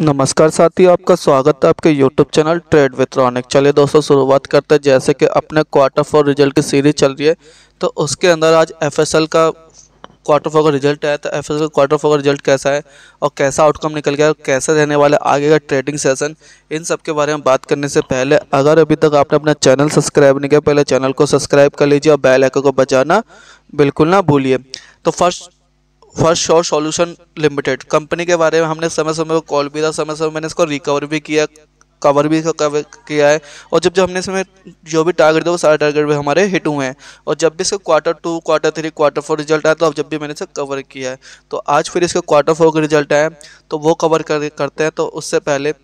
नमस्कार साथियों आपका स्वागत है आपके YouTube channel trade with Ronik चलिए दोस्तों शुरुआत करते हैं जैसे कि अपने क्वार्टर फोर रिजल्ट की सीरीज चल रही है तो उसके अंदर आज एफ का क्वार्टर फोर का रिजल्ट आया तो एफ का क्वार्टर फोर का रिजल्ट कैसा है और कैसा आउटकम निकल गया और कैसे रहने वाले आगे का ट्रेडिंग सेशन इन सब के बारे में बात करने से पहले अगर अभी तक आपने अपना चैनल सब्सक्राइब नहीं किया पहले चैनल को सब्सक्राइब कर लीजिए और बेल आइकन को बचाना बिल्कुल ना भूलिए तो first first source solution limited company के बारे में हमने समय समय पर कॉल भी था समय समय मैंने इसको रिकवर भी किया कवर भी कवर किया है और जब जब हमने इसमें जो भी टारगेट था वो सारे टारगेट भी हमारे हिट हुए हैं और जब भी इसका quarter two quarter three quarter four result आया तो अब जब भी मैंने इसे कवर किया है तो आज फिर इसका क्वार्टर फोर का रिजल्ट आया तो वो कवर कर, करते हैं तो उससे पहले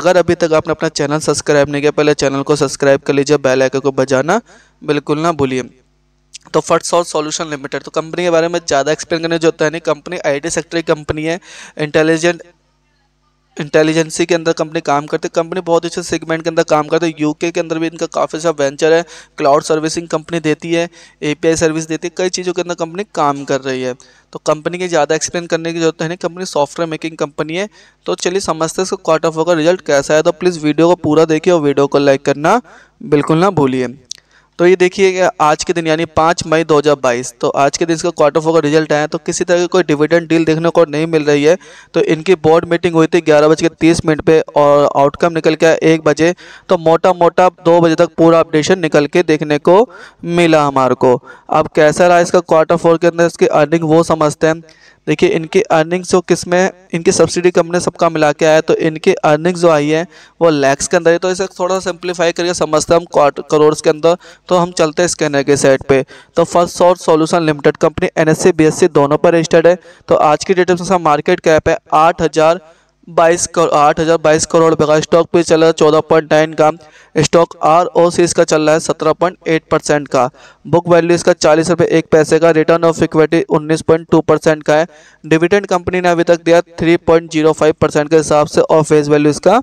अगर अभी तक आपने अपना चैनल सब्सक्राइब नहीं किया पहले चैनल को सब्सक्राइब कर लीजिए बेल आइकन को बजाना बिल्कुल ना भूलिए तो फर्स्ट सॉल सॉल्यूशन लिमिटेड तो कंपनी के बारे में ज़्यादा एक्सप्लेन करने जो होता है नहीं कंपनी आईटी सेक्टर की कंपनी है इंटेलिजेंट इंटेलिजेंसी के अंदर कंपनी काम करती है कंपनी बहुत अच्छे सेगमेंट के अंदर काम करती है यूके के अंदर भी इनका काफ़ी सारा वेंचर है क्लाउड सर्विसिंग कंपनी देती है एपीआई सर्विस देती है कई चीज़ों के अंदर कंपनी काम कर रही है तो कंपनी के ज़्यादा एक्सप्लेन करने की जरूरत है नहीं कंपनी सॉफ्टवेयर मेकिंग कंपनी है तो चलिए समझते हैं इसका क्वार्टर फोर का रिजल्ट कैसा है तो प्लीज़ वीडियो को पूरा देखिए और वीडियो को लाइक करना बिल्कुल ना भूलिए तो ये देखिए आज के दिन यानी पाँच मई बाईस तो आज के दिन इसका क्वार्टर फोर का रिजल्ट आया तो किसी तरह की कोई डिविडेंड डील देखने को नहीं मिल रही है तो इनकी बोर्ड मीटिंग हुई थी ग्यारह बज के तीस मिनट पर और आउटकम निकल के एक बजे तो मोटा मोटा दो बजे तक पूरा अपडेशन निकल के देखने को मिला हमारे को अब कैसा रहा इसका क्वार्टर फोर के अंदर इसकी अर्निंग वो समझते हैं देखिए इनकी अर्निंग्स जो किस में इनकी सब्सिडी कंपनी सबका मिला के आया तो इनकी अर्निंग्स जो आई है वो लैक्स के अंदर है तो इसे थोड़ा सिंप्लीफाई करके समझते हैं हम करोड़ के अंदर तो हम चलते हैं स्कैनर के साइड पे तो first source solution limited company N S दोनों पर रजिस्टर्ड है तो आज की डेट में मार्केट कैप है आठ हज़ार बाईस करोड़ आठ हज़ार बाईस करोड़ रुपये का स्टॉक पे चल रहा है चौदह पॉइंट नाइन का स्टॉक आर ओ सी इसका चल रहा है सत्रह पॉइंट एट परसेंट का बुक वैल्यू इसका चालीस रुपये एक पैसे का रिटर्न ऑफ इक्विटी उन्नीस पॉइंट टू परसेंट का है डिविडेंड कंपनी ने अभी तक दिया three point zero five percent के हिसाब से और फेस वैल्यू इसका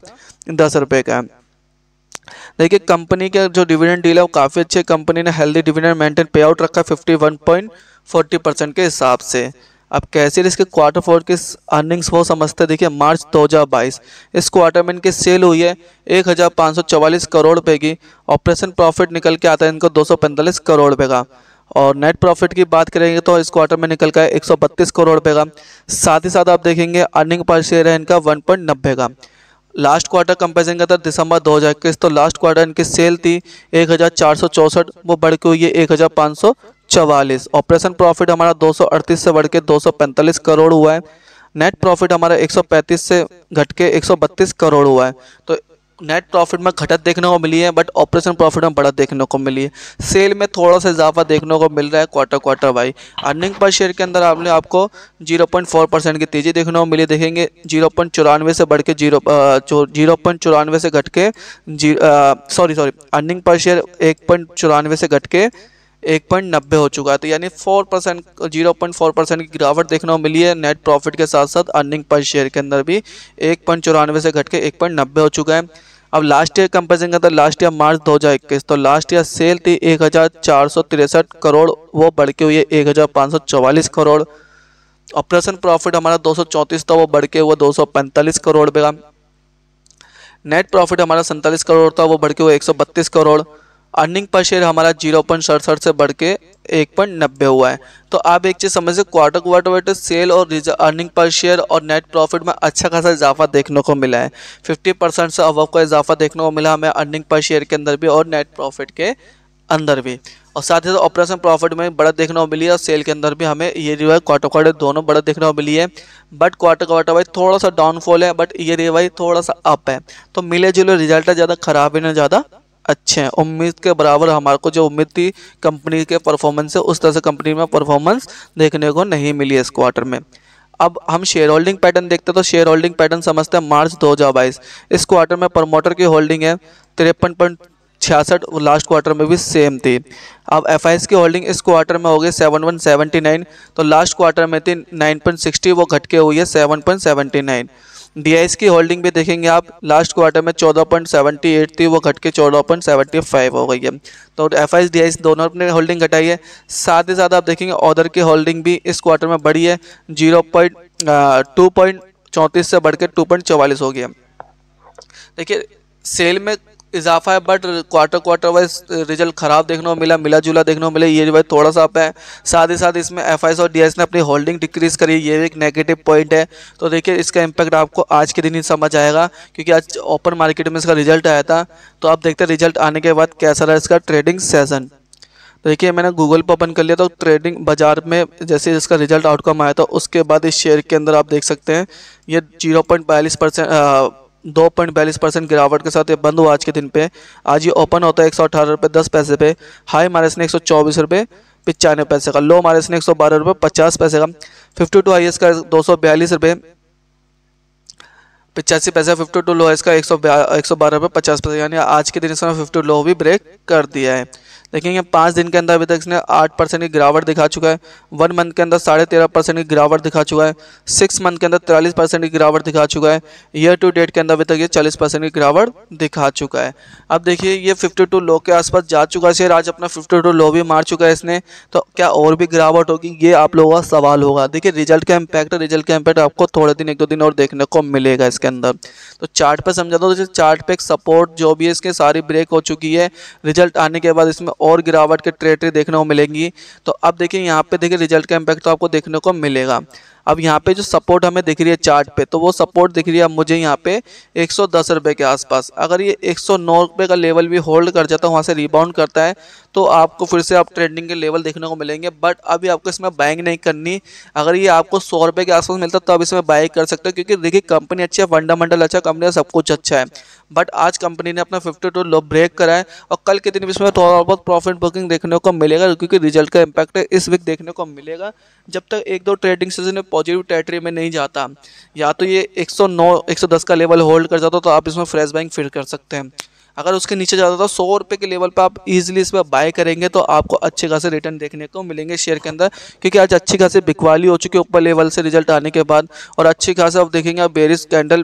दस रुपये का है देखिए कंपनी का जो डिविडेंड डील है वो काफ़ी अच्छे कंपनी ने healthy dividend maintain pay out रखा है fifty one point forty percent के हिसाब से अब कैसे इसके क्वार्टर फोर के अर्निंग्स वो समझते हैं देखिए मार्च 2022 इस क्वार्टर में इनकी सेल हुई है एक हज़ार पाँच सौ करोड़ रुपये की ऑपरेशन प्रॉफिट निकल के आता है इनको दो सौ पैंतालीस करोड़ रुपये का और नेट प्रॉफिट की बात करेंगे तो इस क्वार्टर में निकल का है 132 करोड़ रुपये का साथ ही साथ आप देखेंगे अर्निंग पर शेयर है इनका वन का लास्ट क्वार्टर कंपेरिजन का था दिसंबर दो तो लास्ट क्वार्टर इनकी सेल थी एक वो बढ़ के हुई है एक चवालीस ऑपरेशन प्रॉफिट हमारा दो से बढ़ के 245 करोड़ हुआ है नेट प्रॉफिट हमारा 135 से घट के 132 करोड़ हुआ है तो नेट प्रॉफिट में घटत देखने को मिली है बट ऑपरेशन प्रॉफिट में बढ़त देखने को मिली है सेल में थोड़ा सा इजाफा देखने को मिल रहा है quarter quarter Y earning per share के अंदर आपने आपको 0.4 परसेंट की तेज़ी देखने को मिली देखेंगे जीरो पॉइंट चौरानवे से बढ़ के जीरो जीरो पॉइंट चौरानवे से घट के sorry sorry earning per share एक पॉइंट चौरानवे से घट के एक पॉइंट नब्बे हो चुका है तो यानी four percent zero point four percent की गिरावट देखने को मिली है नेट प्रॉफिट के साथ साथ अर्निंग पर शेयर के अंदर भी एक पॉइंट चौरानवे से घट के एक पॉइंट नब्बे हो चुका है अब लास्ट ईयर कंपेरिजन करता लास्ट ईयर मार्च दो हज़ार इक्कीस तो लास्ट ईयर सेल थी एक करोड़ वो बढ़ के हुई है एक करोड़ ऑपरेशन प्रॉफिट हमारा दो था वो बढ़ के हुआ दो करोड़ पे नेट प्रॉफिट हमारा सैंतालीस करोड़ था वो बढ़ के हुआ एक करोड़ अर्निंग पर शेयर हमारा जीरो पॉइंट सड़सठ से बढ़ के एक पॉइंट नब्बे हुआ है तो आप एक चीज़ समझिए क्वार्टर क्वार्टर वाटर सेल और अर्निंग पर शेयर और नेट प्रॉफिट में अच्छा खासा इजाफा देखने को मिला है फिफ्टी परसेंट से अवक का इजाफा देखने को मिला हमें अर्निंग पर शेयर के अंदर भी और नेट प्रॉफिट के अंदर भी और साथ ही साथ ऑपरेशन प्रॉफिट में बड़ा देखने को मिली है और सेल के अंदर भी हमें ये रिवाई क्वार्टर क्वार्टर दोनों बड़ा देखने को मिली है बट क्वार्टर क्वार्टर वाइज थोड़ा सा डाउनफॉल है बट ये रिवाइज थोड़ा सा अप है तो मिले जुले रिजल्ट ज़्यादा खराब ही ना ज़्यादा अच्छे हैं उम्मीद के बराबर हमारे को जो उम्मीद थी कंपनी के परफॉर्मेंस है उस तरह से कंपनी में परफॉर्मेंस देखने को नहीं मिली इस क्वार्टर में अब हम शेयर होल्डिंग पैटर्न देखते हैं तो शेयर होल्डिंग पैटर्न समझते हैं मार्च 2022 इस क्वार्टर में प्रमोटर की होल्डिंग है तिरपन पॉइंट छियासठ लास्ट क्वार्टर में भी सेम थी अब एफ की होल्डिंग इस क्वार्टर में हो गई सेवन पॉइंट सेवेंटी नाइन तो लास्ट क्वार्टर में थी नाइन पॉइंट सिक्सटी वो घटके हुई है seven point seventy nine D की होल्डिंग भी देखेंगे आप लास्ट क्वार्टर में चौदह पॉइंट सेवेंटी एट थी वो घट के चौदह पॉइंट सेवेंटी फाइव हो गई है तो एफ आई डी दोनों ने होल्डिंग घटाई है साथ ही साथ आप देखेंगे ऑदर की होल्डिंग भी इस क्वार्टर में बढ़ी है जीरो पॉइंट टू पॉइंट चौंतीस से बढ़ के टू पॉइंट हो गया देखिए सेल में इजाफा है but quarter quarter wise result ख़राब देखने को मिला मिला जुला देखने को मिला ये वाइज थोड़ा सा है साथ ही साथ इसमें एफ और डी ने अपनी होल्डिंग डिक्रीज करी ये भी एक नेगेटिव पॉइंट है तो देखिए इसका इम्पैक्ट आपको आज के दिन ही समझ आएगा क्योंकि आज ओपन मार्केट में इसका रिजल्ट आया था तो आप देखते हैं रिजल्ट आने के बाद कैसा रहा इसका ट्रेडिंग सेजन तो देखिए मैंने गूगल पर ओपन कर लिया तो ट्रेडिंग बाजार में जैसे इसका रिजल्ट आउटकम आया था उसके बाद इस शेयर के अंदर आप देख सकते हैं ये जीरो पॉइंट बयालीस परसेंट दो पॉइंट बयालीस परसेंट गिरावट के साथ ये बंद हुआ आज के दिन पे आज ये ओपन होता है एक सौ अठारह रुपये दस पैसे पे हाई माइनस ने एक सौ चौबीस रुपये पचानवे पैसे का लो माइनस ने एक सौ बारह रुपये पचास पैसे का फिफ्टी टू हाईएस्ट का दो सौ बयालीस रुपये पचासी पैसे फिफ्टी टू लो इसका एक सौ एक सौ बारह रुपये पचास पैसे यानी आज के दिन इसने फिफ्टी लो भी ब्रेक कर दिया है देखेंगे पाँच दिन के अंदर अभी तक इसने आठ परसेंट की गिरावट दिखा चुका है वन मंथ के अंदर साढ़े तेरह परसेंट की गिरावट दिखा चुका है सिक्स मंथ के अंदर तिरालीस परसेंट की गिरावट दिखा चुका है ईयर टू डेट के अंदर अभी तक ये चालीस परसेंट की गिरावट दिखा चुका है अब देखिए ये फिफ्टी टू लो के आसपास जा चुका है शेयर आज अपना फिफ्टी टू लो भी मार चुका है इसने तो क्या और भी गिरावट होगी ये आप लोगों का सवाल होगा देखिए रिजल्ट का इम्पैक्ट रिजल्ट का इम्पैक्ट आपको थोड़े दिन एक दो दिन और देखने को मिलेगा इसके अंदर तो चार्ट पर समझा दो चार्ट तो पे एक सपोर्ट जो भी है इसके सारी ब्रेक हो चुकी है रिजल्ट आने के बाद इसमें और गिरावट के ट्रेटरी देखने को मिलेंगी तो अब देखिए यहाँ पे देखिए रिजल्ट का इम्पैक्ट तो आपको देखने को मिलेगा अब यहाँ पे जो सपोर्ट हमें दिख रही है चार्ट पे तो वो सपोर्ट दिख रही है अब मुझे यहाँ पे एक सौ के आसपास अगर ये एक सौ का लेवल भी होल्ड कर जाता है वहाँ से रिबाउंड करता है तो आपको फिर से आप ट्रेंडिंग के लेवल देखने को मिलेंगे बट अभी आपको इसमें बाइंग नहीं करनी अगर ये आपको सौ रुपये के आसपास मिलता तो आप इसमें बाइक कर सकते हो क्योंकि देखिए कंपनी अच्छी है फंडामेंटल अच्छा कंपनी है सब कुछ अच्छा है बट आज कंपनी ने अपना फिफ्टी टू लो ब्रेक करा है और कल के दिन भी इसमें थोड़ा बहुत प्रॉफिट बुकिंग देखने को मिलेगा क्योंकि रिजल्ट का इम्पैक्ट इस वीक देखने को मिलेगा जब तक एक दो ट्रेडिंग सीजन में पॉजिटिव टेरिटरी में नहीं जाता या तो ये 109 110 का लेवल होल्ड कर जाता तो आप इसमें फ्रेश बाइंग फिर कर सकते हैं अगर उसके नीचे जाता तो सौ रुपये के लेवल पर आप इजीली इस पर बाय करेंगे तो आपको अच्छे खासे रिटर्न देखने को मिलेंगे शेयर के अंदर क्योंकि आज अच्छी खासी बिकवाली हो चुकी है ऊपर लेवल से रिजल्ट आने के बाद और अच्छी खास आप देखेंगे आप बेरिस कैंडल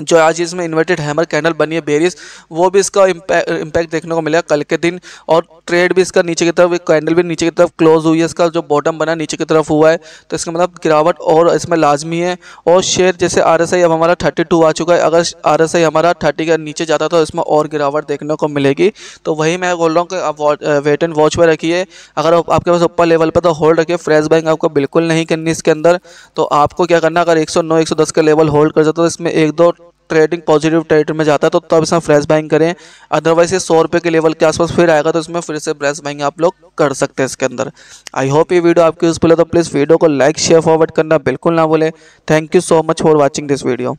जो आज इसमें इन्वर्टेड हैमर कैंडल बनी है बेरिस वो भी इसका इम्पैक्ट देखने को मिलेगा कल के दिन और ट्रेड भी इसका नीचे की तरफ कैंडल भी नीचे की तरफ क्लोज हुई है इसका जो बॉटम बना नीचे की तरफ हुआ है तो इसका मतलब गिरावट और इसमें लाजमी है और शेयर जैसे आर अब हमारा थर्टी आ चुका है अगर आर हमारा थर्टी का नीचे जाता तो इसमें और गिरावट देखने को मिलेगी तो वही मैं बोल रहा हूँ कि आप वेट एंड वॉच पर रखिए अगर आपके पास ऊपर लेवल पर तो होल्ड रखिए फ्रेश बैंक आपको बिल्कुल नहीं करनी इसके अंदर तो आपको क्या करना अगर एक सौ का लेवल होल्ड कर जाता तो इसमें एक दो ट्रेडिंग पॉजिटिव ट्रेड में जाता है तो तब इसमें फ्रेश बाइंग करें अदरवाइज ये सौ रुपये के लेवल के आसपास फिर आएगा तो इसमें फिर से फ्रेश बाइंग आप लोग कर सकते हैं इसके अंदर आई होप ये वीडियो आपके यूजफुल है तो प्लीज़ वीडियो को लाइक शेयर फॉरवर्ड करना बिल्कुल ना भूलें thank you so much for watching this video